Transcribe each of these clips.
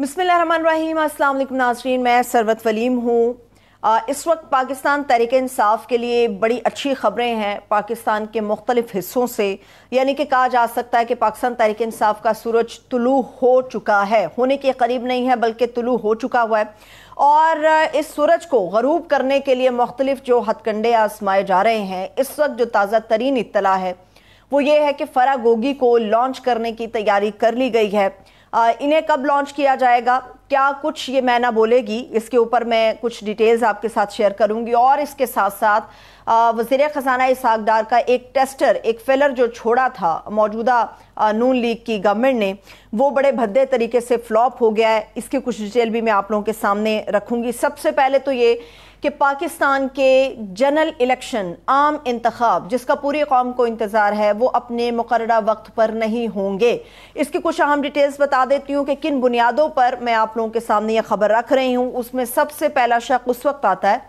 बसमीम अल्लाम नाजरीन मैं सरवत वलीम हूँ इस वक्त पाकिस्तान तहरीक इंसाफ के लिए बड़ी अच्छी ख़बरें हैं पाकिस्तान के मुख्तलिफ़ हिस्सों से यानी कि कहा जा सकता है कि पाकिस्तान तहरीक इंसाफ का सूरज तुलू हो चुका है होने के करीब नहीं है बल्कि तुलू हो चुका हुआ है और इस सूरज को गरूब करने के लिए मुख्तलिफ़ जो हथकंडे आजमाए जा रहे हैं इस वक्त जो ताज़ा तरीन इतला है वो ये है कि फरा गोगी को लॉन्च करने की तैयारी कर ली गई है इन्हें कब लॉन्च किया जाएगा क्या कुछ ये मैना बोलेगी इसके ऊपर मैं कुछ डिटेल्स आपके साथ शेयर करूंगी और इसके साथ साथ वजीर ख़जाना इसाक का एक टेस्टर एक फिलर जो छोड़ा था मौजूदा नून लीग की गवर्नमेंट ने वो बड़े भद्दे तरीके से फ्लॉप हो गया है इसकी कुछ डिटेल भी मैं आप लोगों के सामने रखूंगी सबसे पहले तो ये कि पाकिस्तान के जनरल इलेक्शन आम इंतखब जिसका पूरी कौम को इंतज़ार है वो अपने मुकर वक्त पर नहीं होंगे इसकी कुछ अहम डिटेल्स बता देती हूँ कि किन बुनियादों पर मैं आप लोगों के सामने यह खबर रख रही हूँ उसमें सबसे पहला शक उस वक्त आता है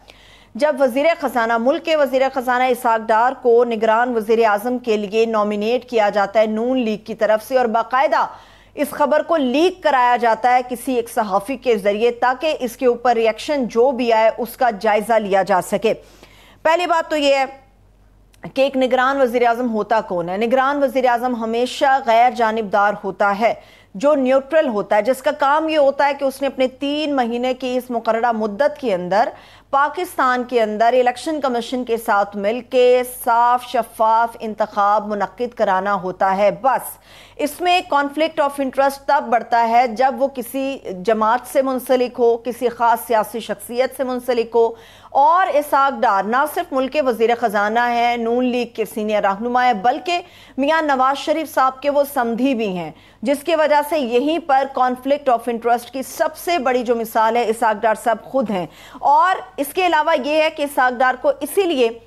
जब वजीर ख़जाना मुल्क के वजीर ख़जाना इसाक डार को निगरान वजीर अजम के लिए नॉमिनेट किया जाता है नून लीग की तरफ से और बाकायदा इस खबर को लीक कराया जाता है किसी एक सहाफ़ी के ज़रिए ताकि इसके ऊपर रिएक्शन जो भी आए उसका जायज़ा लिया जा सके पहली बात तो यह है कि एक निगरान वजीर अजम होता कौन है निगरान वजीर अजम हमेशा गैर जानबदार होता है जो न्यूट्रल होता है जिसका काम ये होता है कि उसने अपने तीन महीने की इस मुकर मुद्दत के अंदर पाकिस्तान के अंदर इलेक्शन कमीशन के साथ मिलकर साफ शफाफ इंतखब मनद कराना होता है बस इसमें कॉन्फ्लिक्ट ऑफ इंटरेस्ट तब बढ़ता है जब वो किसी जमात से मुंसलिक हो किसी ख़ास सियासी शख्सियत से मुंसलिक हो और इसाक डार ना सिर्फ मुल्क के वजीर ख़जाना है नून लीग के सीनियर रहनुमा है बल्कि मियाँ नवाज शरीफ साहब के वो समधी भी हैं जिसकी वजह से यहीं पर कॉन्फ्लिक्ट ऑफ इंटरेस्ट की सबसे बड़ी जो मिसाल है इसाक डार साहब खुद हैं और इसके अलावा ये है कि सागदार को इसीलिए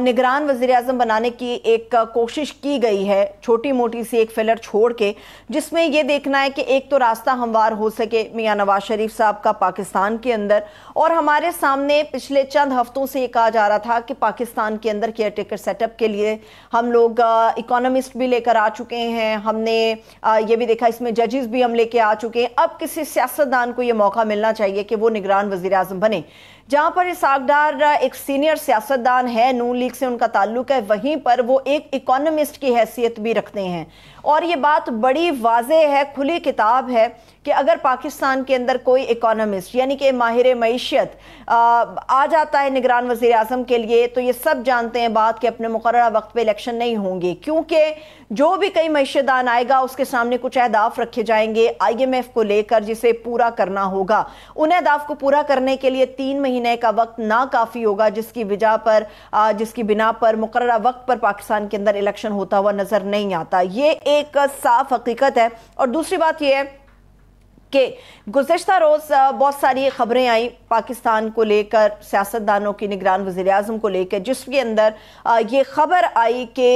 निगरान वजीर अजम बनाने की एक कोशिश की गई है छोटी मोटी सी एक फिलर छोड़ के जिसमें यह देखना है कि एक तो रास्ता हमवार हो सके मियाँ नवाज शरीफ साहब का पाकिस्तान के अंदर और हमारे सामने पिछले चंद हफ्तों से ये कहा जा रहा था कि पाकिस्तान के अंदर केयर टेकर सेटअप के लिए हम लोग इकोनॉमिस्ट भी लेकर आ चुके हैं हमने ये भी देखा इसमें जजेस भी हम लेके आ चुके हैं अब किसी सियासतदान को ये मौका मिलना चाहिए कि वो निगरान वजी बने जहां पर सागडार एक सीनियर सियासतदान है नून लीग से उनका ताल्लुक है वहीं पर वो एक इकोनॉमिस्ट की हैसियत भी रखते हैं और ये बात बड़ी वाज है खुली किताब है कि अगर पाकिस्तान के अंदर कोई इकोनॉमिस्ट यानी कि माहिर मीशत आ जाता है निगरान वज़ी अजम के लिए तो ये सब जानते हैं बात कि अपने मुकर वक्त पर इलेक्शन नहीं होंगे क्योंकि जो भी कई मीशतदान आएगा उसके सामने कुछ अहदाफ रखे जाएंगे आई एम एफ को लेकर जिसे पूरा करना होगा उन अहदाफ को पूरा करने के लिए तीन महीने महीने का वक्त नाकाफी होगा जिसकी वजह पर जिसकी बिना पर मुकर वक्त पर पाकिस्तान के अंदर इलेक्शन होता हुआ नजर नहीं आता ये एक साफ हकीकत है और दूसरी बात यह है के गुजशत रोज़ बहुत सारी खबरें आई पाकिस्तान को लेकर सियासतदानों की निगरान वजी अजम को लेकर जिसके अंदर ये खबर आई कि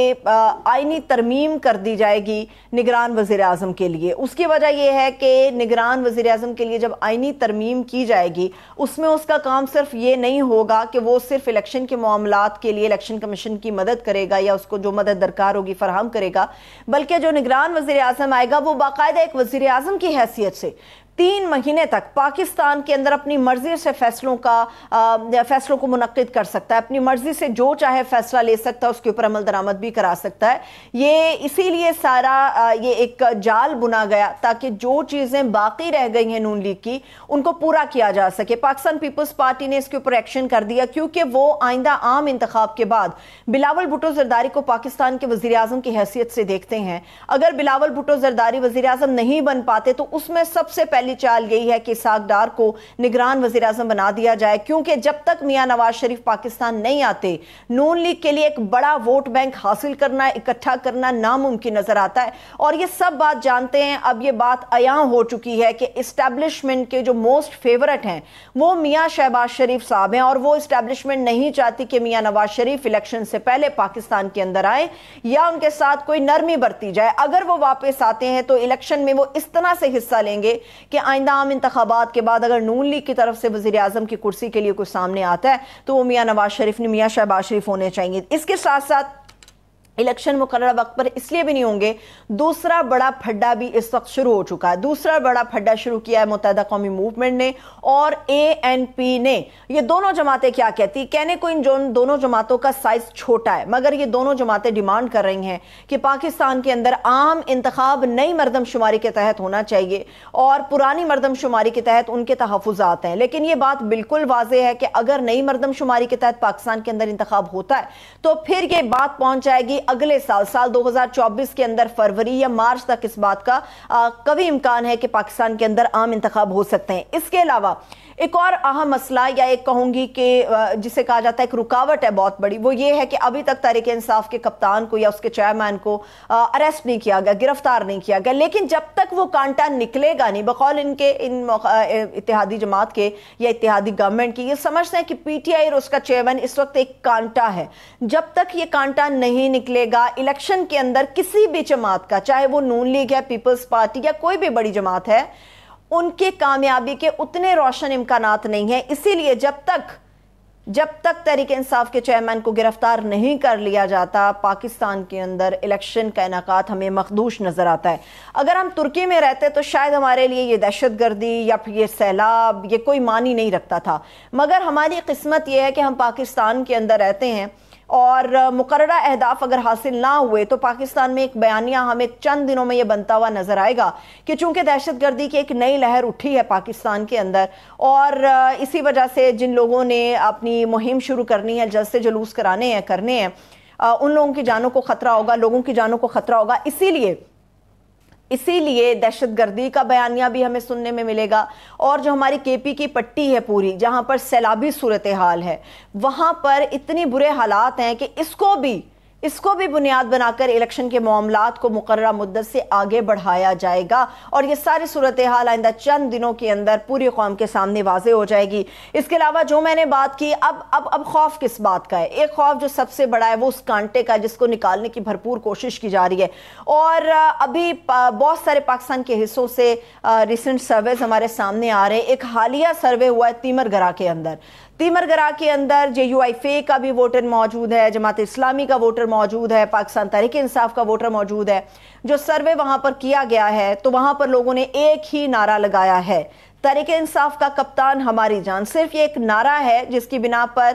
आइनी तरमीम कर दी जाएगी निगरान वजी अजम के लिए उसकी वजह यह है कि निगरान वजी अजम के लिए जब आइनी तरमीम की जाएगी उसमें उसका काम सिर्फ ये नहीं होगा कि वो सिर्फ इलेक्शन के मामला के लिए इलेक्शन कमीशन की मदद करेगा या उसको जो मदद दरकार होगी फराहम करेगा बल्कि जो निगरान वजी अजम आएगा वो बाकायदा एक वजी अजम की हैसियत से तीन महीने तक पाकिस्तान के अंदर अपनी मर्जी से फैसलों का आ, फैसलों को मुनद कर सकता है अपनी मर्जी से जो चाहे फैसला ले सकता है उसके ऊपर अमल दरामद भी करा सकता है ये इसीलिए सारा आ, ये एक जाल बुना गया ताकि जो चीज़ें बाकी रह गई हैं नून लीग की उनको पूरा किया जा सके पाकिस्तान पीपल्स पार्टी ने इसके ऊपर एक्शन कर दिया क्योंकि वो आइंदा आम इंतखब के बाद बिलावल भुटो जरदारी को पाकिस्तान के वजी अजम की हैसियत से देखते हैं अगर बिलावल भुटो जरदारी वजी अजम नहीं बन पाते तो उसमें सबसे पहले पहली चाल यही है कि सागडार को निगरान वजीर अजम बना दिया जाए क्योंकि जब तक मियाँ नवाज शरीफ पाकिस्तान नहीं आते नून लीग के लिए एक बड़ा वोट बैंक हासिल करना इकट्ठा करना नामुमकिन नजर आता है और ये सब बात जानते हैं अब ये बात अया हो चुकी है कि इस्टेब्लिशमेंट के जो मोस्ट फेवरेट हैं वो मियाँ शहबाज शरीफ साहब हैं और वो इस्टेब्लिशमेंट नहीं चाहती कि मियाँ नवाज शरीफ इलेक्शन से पहले पाकिस्तान के अंदर आए या उनके साथ कोई नरमी बरती जाए अगर वो वापस आते हैं तो इलेक्शन में वो इस तरह से हिस्सा लेंगे कि कि आइंदा आम इंतबात के बाद अगर नून लीग की तरफ से वजीर अजम की कुर्सी के लिए कुछ सामने आता है तो वो मियाँ नवाज शरीफ ने मियाँ शहबाज शरीफ होने चाहिए इसके साथ साथ इलेक्शन मुकर वक्त पर इसलिए भी नहीं होंगे दूसरा बड़ा फड्डा भी इस वक्त शुरू हो चुका है दूसरा बड़ा फड्डा शुरू किया है मुतहद कौमी मूवमेंट ने और ए एन पी ने ये दोनों जमातें क्या कहती कहने को इन दोनों जमातों का साइज छोटा है मगर ये दोनों जमातें डिमांड कर रही हैं कि पाकिस्तान के अंदर आम इंतखब नई मरदमशुमारी के तहत होना चाहिए और पुरानी मरदमशुमारी के तहत उनके तहफात हैं लेकिन ये बात बिल्कुल वाज है कि अगर नई मरदमशुमारी के तहत पाकिस्तान के अंदर इंतखब होता है तो फिर ये बात पहुंच जाएगी अगले साल साल 2024 के अंदर फरवरी या मार्च तक इस बात का कभी इम्कान है कि पाकिस्तान के अंदर आम इंतखब हो सकते हैं इसके अलावा एक और अहम मसला या एक कहूंगी कि जिसे कहा जाता है एक रुकावट है बहुत बड़ी वो ये है कि अभी तक तारीख इंसाफ के कप्तान को या उसके चेयरमैन को अरेस्ट नहीं किया गया गिरफ्तार नहीं किया गया लेकिन जब तक वो कांटा निकलेगा नहीं बकौल इनके इन इतिहादी जमात के या इतिहादी गवर्नमेंट की ये समझते हैं कि पीटीआई और उसका चेयरमैन इस वक्त एक कांटा है जब तक ये कांटा नहीं निकले निकलेगा इलेक्शन के अंदर किसी भी जमात का चाहे वो नून लीग है पीपल्स पार्टी या कोई भी बड़ी जमात है उनके कामयाबी के उतने रोशन इम्कान नहीं है इसीलिए जब तक जब तक तहरीक इंसाफ के चेयरमैन को गिरफ्तार नहीं कर लिया जाता पाकिस्तान के अंदर इलेक्शन का इनका हमें मखदूश नज़र आता है अगर हम तुर्की में रहते तो शायद हमारे लिए ये दहशत गर्दी या फिर ये सैलाब ये कोई मानी नहीं रखता था मगर हमारी किस्मत यह है कि हम पाकिस्तान के अंदर रहते हैं और मुकर अहदाफ अगर हासिल ना हुए तो पाकिस्तान में एक बयानिया हमें चंद दिनों में यह बनता हुआ नजर आएगा कि चूंकि दहशत गर्दी की एक नई लहर उठी है पाकिस्तान के अंदर और इसी वजह से जिन लोगों ने अपनी मुहिम शुरू करनी है से जुलूस कराने हैं करने हैं उन लोगों की जानों को खतरा होगा लोगों की जानों को खतरा होगा इसीलिए इसीलिए दहशतगर्दी का बयानिया भी हमें सुनने में मिलेगा और जो हमारी केपी की पट्टी है पूरी जहां पर सैलाबी सूरत हाल है वहां पर इतनी बुरे हालात हैं कि इसको भी इसको भी बुनियाद बनाकर इलेक्शन के मामला को मुकर मुद्दत से आगे बढ़ाया जाएगा और ये सारी सूरत हाल आइंदा चंद दिनों के अंदर पूरी कौम के सामने वाजे हो जाएगी इसके अलावा जो मैंने बात की अब अब अब खौफ किस बात का है एक खौफ जो सबसे बड़ा है वो उस कांटे का जिसको निकालने की भरपूर कोशिश की जा रही है और अभी बहुत सारे पाकिस्तान के हिस्सों से रिसेंट सर्वेज हमारे सामने आ रहे हैं एक हालिया सर्वे हुआ है तीमरगरा के अंदर तीमरगरा के अंदर जे यू आई फे का भी वोटर मौजूद है जमात इस्लामी का वोटर मौजूद है पाकिस्तान तहरीक इंसाफ का वोटर मौजूद है जो सर्वे वहां पर किया गया है तो वहां पर लोगों ने एक ही नारा लगाया है तरीके इंसाफ का कप्तान हमारी जान सिर्फ ये एक नारा है जिसकी बिना पर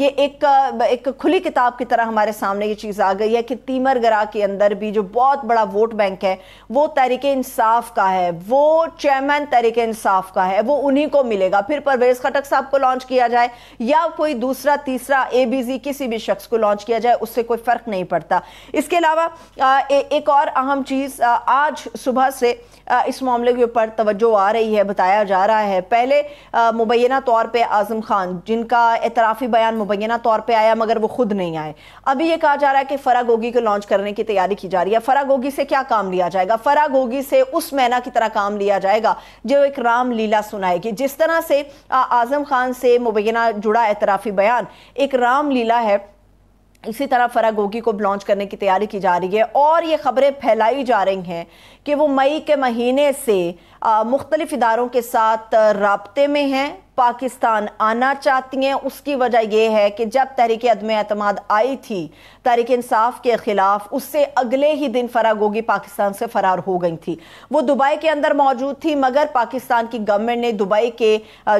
ये एक एक खुली किताब की तरह हमारे सामने ये चीज़ आ गई है कि तीमर गरा के अंदर भी जो बहुत बड़ा वोट बैंक है वो तरीके इंसाफ का है वो चेयरमैन तरीके इंसाफ का है वो उन्हीं को मिलेगा फिर परवेज खटक साहब को लॉन्च किया जाए या कोई दूसरा तीसरा ए बी किसी भी शख्स को लॉन्च किया जाए उससे कोई फ़र्क नहीं पड़ता इसके अलावा एक और अहम चीज़ आज सुबह से इस मामले के ऊपर तवज्जो आ रही है बताया किया जा रहा है पहले मुबैना तौर पर आज़म खान जिनका एतराफ़ी बयान मुबैना तौर पर आया मगर वो खुद नहीं आए अभी ये कहा जा रहा है कि फ़रा गोगी को लॉन्च करने की तैयारी की जा रही है फ़रा गोगी से क्या काम लिया जाएगा फ़रा गोगी से उस मैना की तरह काम लिया जाएगा जो एक राम लीला सुनाएगी जिस तरह से आज़म खान से मुबैना जुड़ा एतराफ़ी बयान एक राम लीला है इसी तरह फरा गोगी को लॉन्च करने की तैयारी की जा रही है और ये खबरें फैलाई जा रही हैं कि वो मई के महीने से मुख्तलिफ इदारों के साथ रबते में हैं पाकिस्तान आना चाहती हैं उसकी वजह यह है कि जब तहरीक अदम अतमाद आई थी तहरीक इंसाफ के खिलाफ उससे अगले ही दिन फराग होगी पाकिस्तान से फरार हो गई थी वो दुबई के अंदर मौजूद थी मगर पाकिस्तान की गवर्नमेंट ने दुबई के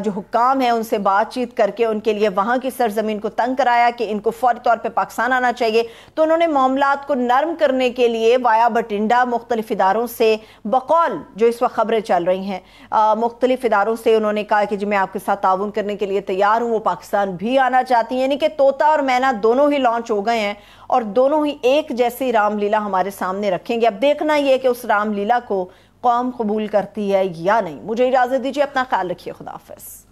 जो हुक्म है उनसे बातचीत करके उनके लिए वहां की सरजमीन को तंग कराया कि इनको फौरी तौर पर पाकिस्तान आना चाहिए तो उन्होंने मामला को नरम करने के लिए वाया बटिंडा मुख्तलिफ इदारों से बकौल जो इस वक्त खबरें चल रही हैं मुख्तलिफ इदारों से उन्होंने कहा कि जी मैं आपके साथ ताउन करने के लिए तैयार हूँ वो पाकिस्तान भी आना चाहती हैं यानी कि तोता और मैना दोनों ही लॉन्च हो गए हैं और दोनों ही एक जैसी रामलीला हमारे सामने रखेंगे अब देखना ये कि उस रामलीला को कौम कबूल करती है या नहीं मुझे इजाज़त दीजिए अपना ख्याल रखिए खुदाफिज़